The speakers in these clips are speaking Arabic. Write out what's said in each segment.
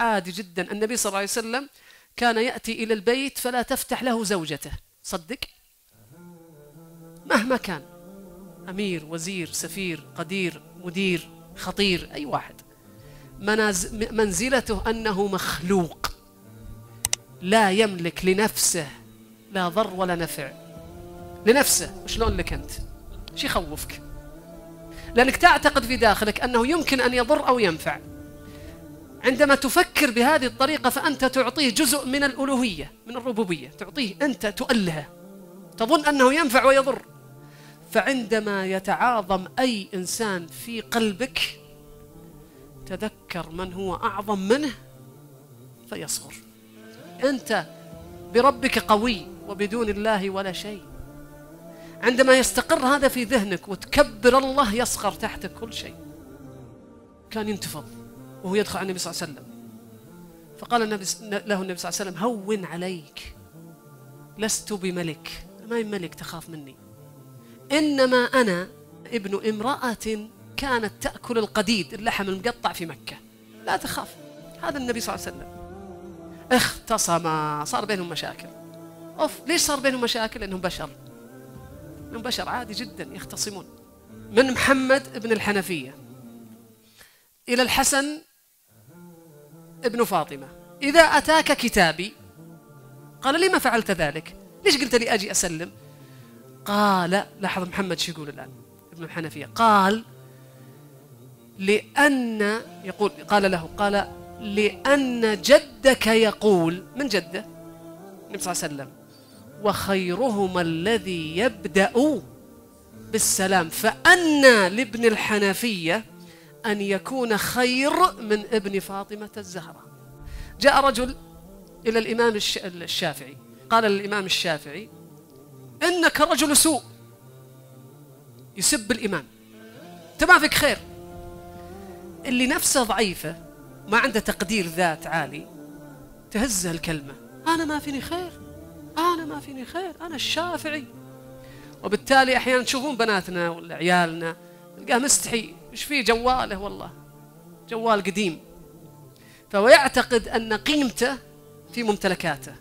عادي جدا النبي صلى الله عليه وسلم كان يأتي إلى البيت فلا تفتح له زوجته صدق مهما كان أمير وزير سفير قدير مدير خطير أي واحد منزلته أنه مخلوق لا يملك لنفسه لا ضر ولا نفع لنفسه شلون لك أنت شي يخوفك لأنك تعتقد في داخلك أنه يمكن أن يضر أو ينفع عندما تفكر بهذه الطريقة فأنت تعطيه جزء من الألوهية من الربوبية تعطيه أنت تؤلهه تظن أنه ينفع ويضر فعندما يتعاظم أي إنسان في قلبك تذكر من هو أعظم منه فيصغر أنت بربك قوي وبدون الله ولا شيء عندما يستقر هذا في ذهنك وتكبر الله يصغر تحتك كل شيء كان ينتفض وهو يدخل على النبي صلى الله عليه وسلم فقال النبي له النبي صلى الله عليه وسلم هون عليك لست بملك ما ملك تخاف مني إنما أنا ابن امرأة كانت تأكل القديد اللحم المقطع في مكة لا تخاف هذا النبي صلى الله عليه وسلم اختصما صار بينهم مشاكل اوف ليش صار بينهم مشاكل لانهم بشر انهم بشر عادي جدا يختصمون من محمد بن الحنفيه الى الحسن ابن فاطمة إذا أتاك كتابي قال لما فعلت ذلك ليش قلت لي أجي أسلم قال لاحظ محمد شو يقول الآن ابن الحنفية قال لأن يقول قال له قال لأن جدك يقول من جده النبي صلى الله عليه وسلم وخيرهما الذي يبدأ بالسلام فأنا لابن الحنفية أن يكون خير من ابن فاطمة الزهرة جاء رجل إلى الإمام الشافعي قال للإمام الشافعي إنك رجل سوء يسب الإمام أنت ما فيك خير اللي نفسه ضعيفة ما عنده تقدير ذات عالي تهزه الكلمة أنا ما فيني خير أنا ما فيني خير أنا الشافعي وبالتالي أحيانا تشوفون بناتنا ولا عيالنا تلقاه مستحي ايش فيه جواله والله جوال قديم فهو يعتقد ان قيمته في ممتلكاته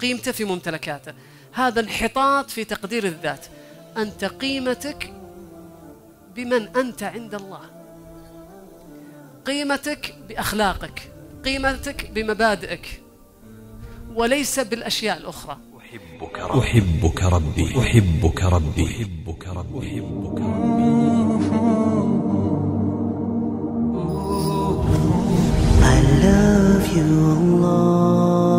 قيمته في ممتلكاته هذا انحطاط في تقدير الذات انت قيمتك بمن انت عند الله قيمتك باخلاقك قيمتك بمبادئك وليس بالاشياء الاخرى أحبك ربي أحبك ربي أحبك ربي أحبك ربي, أحبك ربي. إلا الله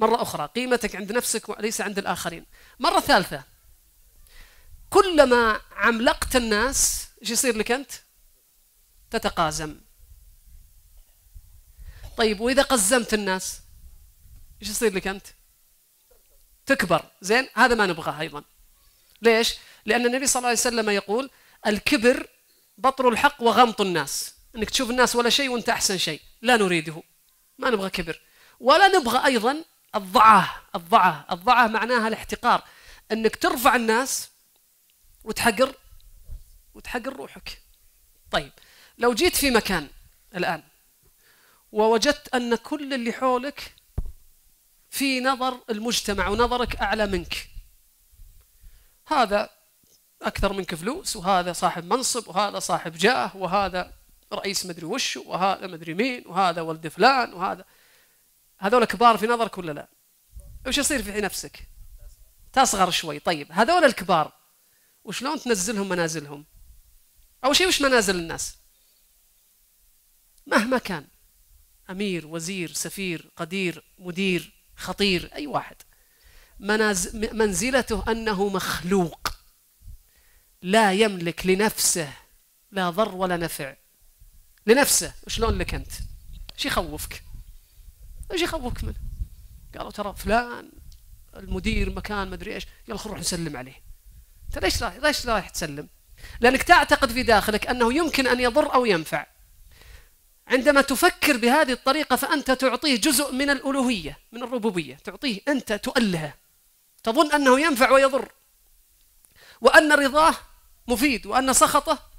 مرة أخرى قيمتك عند نفسك وليس عند الآخرين مرة ثالثة كلما عملقت الناس ايش يصير لك أنت تتقازم طيب وإذا قزمت الناس ايش يصير لك أنت تكبر زين هذا ما نبغاه أيضا ليش لأن النبي صلى الله عليه وسلم يقول الكبر بطر الحق وغمط الناس انك تشوف الناس ولا شيء وانت احسن شيء لا نريده ما نبغى كبر ولا نبغى ايضا الضعه الضعه الضعه معناها الاحتقار انك ترفع الناس وتحقر وتحقر روحك طيب لو جيت في مكان الان ووجدت ان كل اللي حولك في نظر المجتمع ونظرك اعلى منك هذا اكثر منك فلوس وهذا صاحب منصب وهذا صاحب جاه وهذا رئيس مدري وش وهذا مدري مين وهذا ولد فلان وهذا هذول كبار في نظرك ولا لا؟ وش يصير في نفسك؟ تصغر شوي طيب هذول الكبار وشلون تنزلهم منازلهم؟ أول شيء وش منازل الناس؟ مهما كان أمير وزير سفير قدير مدير خطير أي واحد منازل منزلته أنه مخلوق لا يملك لنفسه لا ضر ولا نفع لنفسه شلون لك انت شو يخوفك ايش يخوفك منه قالوا ترى فلان المدير مكان مدري ايش قال خل نروح نسلم عليه انت ليش رايح ليش رايح تسلم لانك تعتقد في داخلك انه يمكن ان يضر او ينفع عندما تفكر بهذه الطريقه فانت تعطيه جزء من الالوهيه من الربوبيه تعطيه انت تؤلهه تظن انه ينفع ويضر وان رضاه مفيد وان سخطه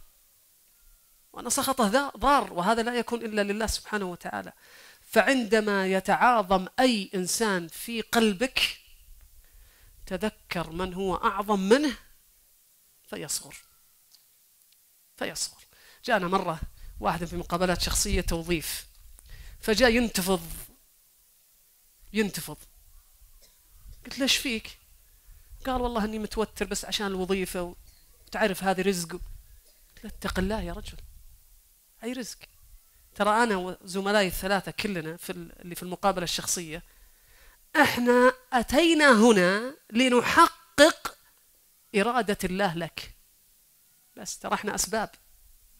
وأن سخطه ضار وهذا لا يكون إلا لله سبحانه وتعالى فعندما يتعاظم أي إنسان في قلبك تذكر من هو أعظم منه فيصغر فيصغر جاءنا مرة واحد في مقابلات شخصية توظيف فجاء ينتفض ينتفض قلت له ايش فيك؟ قال والله اني متوتر بس عشان الوظيفه وتعرف هذه رزق قلت له اتق الله يا رجل اي رزق ترى انا وزملائي الثلاثه كلنا في اللي في المقابله الشخصيه احنا اتينا هنا لنحقق اراده الله لك بس ترى احنا اسباب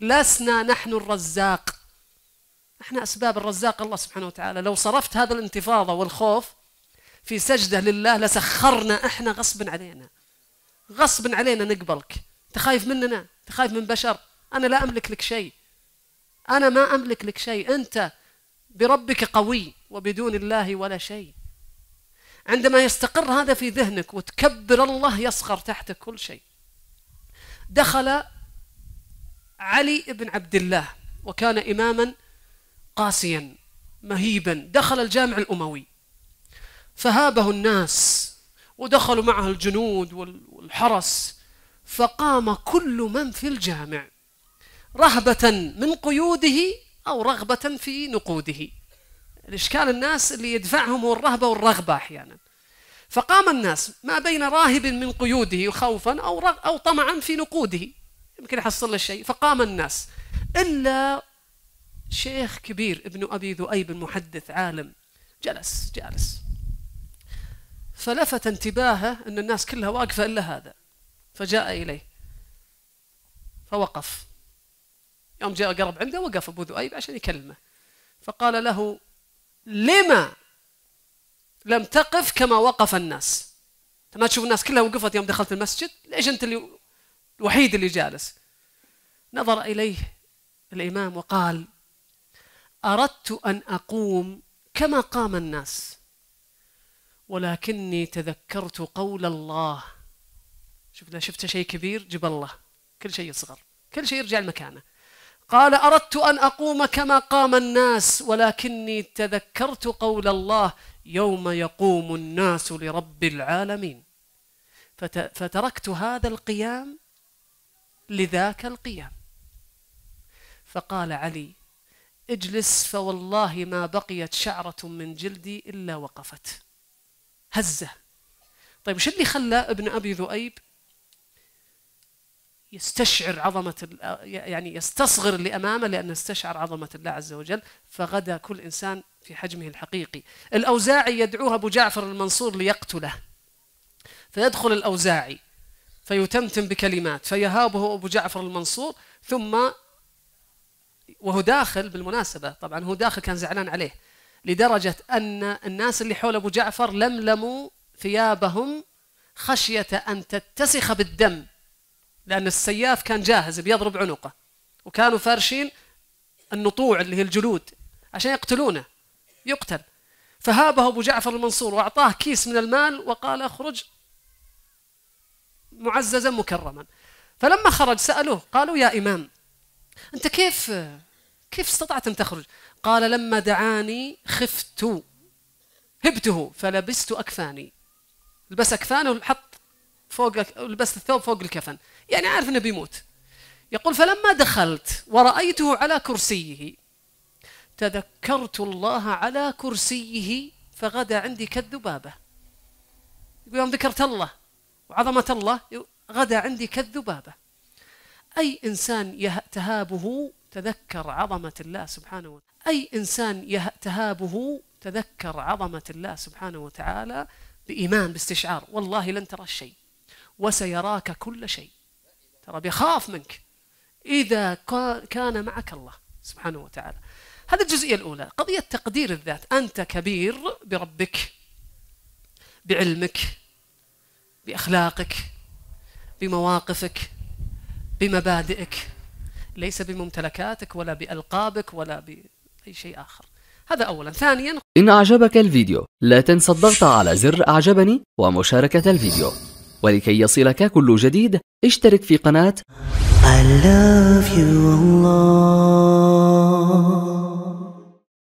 لسنا نحن الرزاق احنا اسباب الرزاق الله سبحانه وتعالى لو صرفت هذا الانتفاضه والخوف في سجده لله لسخرنا احنا غصبا علينا غصبا علينا نقبلك تخايف مننا تخايف من بشر انا لا املك لك شيء أنا ما أملك لك شيء أنت بربك قوي وبدون الله ولا شيء عندما يستقر هذا في ذهنك وتكبر الله يصغر تحتك كل شيء دخل علي بن عبد الله وكان إماما قاسيا مهيبا دخل الجامع الأموي فهابه الناس ودخلوا معه الجنود والحرس فقام كل من في الجامع رهبة من قيوده أو رغبة في نقوده الإشكال الناس اللي يدفعهم هو الرهبة والرغبة أحيانا فقام الناس ما بين راهب من قيوده خوفا أو, رغ أو طمعا في نقوده يمكن يحصل له شيء فقام الناس إلا شيخ كبير ابن أبي ذؤيب المحدث عالم جلس جالس فلفت انتباهه أن الناس كلها واقفة إلا هذا فجاء إليه فوقف يوم جاء قرب عنده وقف أبو ذؤيب عشان يكلمه فقال له لما لم تقف كما وقف الناس ما تشوف الناس كلها وقفت يوم دخلت المسجد ليش أنت اللي الوحيد اللي جالس نظر إليه الإمام وقال أردت أن أقوم كما قام الناس ولكني تذكرت قول الله شوف شفت شيء كبير جب الله كل شيء يصغر كل شيء يرجع لمكانه قال أردت أن أقوم كما قام الناس ولكني تذكرت قول الله يوم يقوم الناس لرب العالمين فتركت هذا القيام لذاك القيام فقال علي اجلس فوالله ما بقيت شعرة من جلدي إلا وقفت هزه طيب وش اللي خلى ابن أبي ذؤيب يستشعر عظمة يعني يستصغر اللي أمامه لأنه استشعر عظمة الله عز وجل فغدا كل إنسان في حجمه الحقيقي الأوزاعي يدعوه أبو جعفر المنصور ليقتله فيدخل الأوزاعي فيتمتم بكلمات فيهابه أبو جعفر المنصور ثم وهو داخل بالمناسبة طبعا هو داخل كان زعلان عليه لدرجة أن الناس اللي حول أبو جعفر لملموا ثيابهم خشية أن تتسخ بالدم لأن السياف كان جاهز بيضرب عنقه وكانوا فارشين النطوع اللي هي الجلود عشان يقتلونه يقتل فهابه أبو جعفر المنصور وأعطاه كيس من المال وقال اخرج معززا مكرما فلما خرج سألوه قالوا يا إمام أنت كيف كيف استطعت أن تخرج قال لما دعاني خفت هبته فلبست أكفاني لبس أكفانه وحط فوق لبست الثوب فوق الكفن يعني عارف انه بيموت يقول فلما دخلت ورأيته على كرسيه تذكرت الله على كرسيه فغدا عندي كالذبابة يقول يوم ذكرت الله وعظمة الله غدا عندي كالذبابة أي إنسان تهابه تذكر عظمة الله سبحانه وتعالى أي إنسان تهابه تذكر عظمة الله سبحانه وتعالى بإيمان باستشعار والله لن ترى الشيء وسيراك كل شيء ترى بيخاف منك إذا كان معك الله سبحانه وتعالى هذه الجزئية الأولى قضية تقدير الذات أنت كبير بربك بعلمك بأخلاقك بمواقفك بمبادئك ليس بممتلكاتك ولا بألقابك ولا بأي شيء آخر هذا أولا ثانيا إن أعجبك الفيديو لا تنسى الضغط على زر أعجبني ومشاركة الفيديو ولكي يصلك كل جديد اشترك في قناة I love you Allah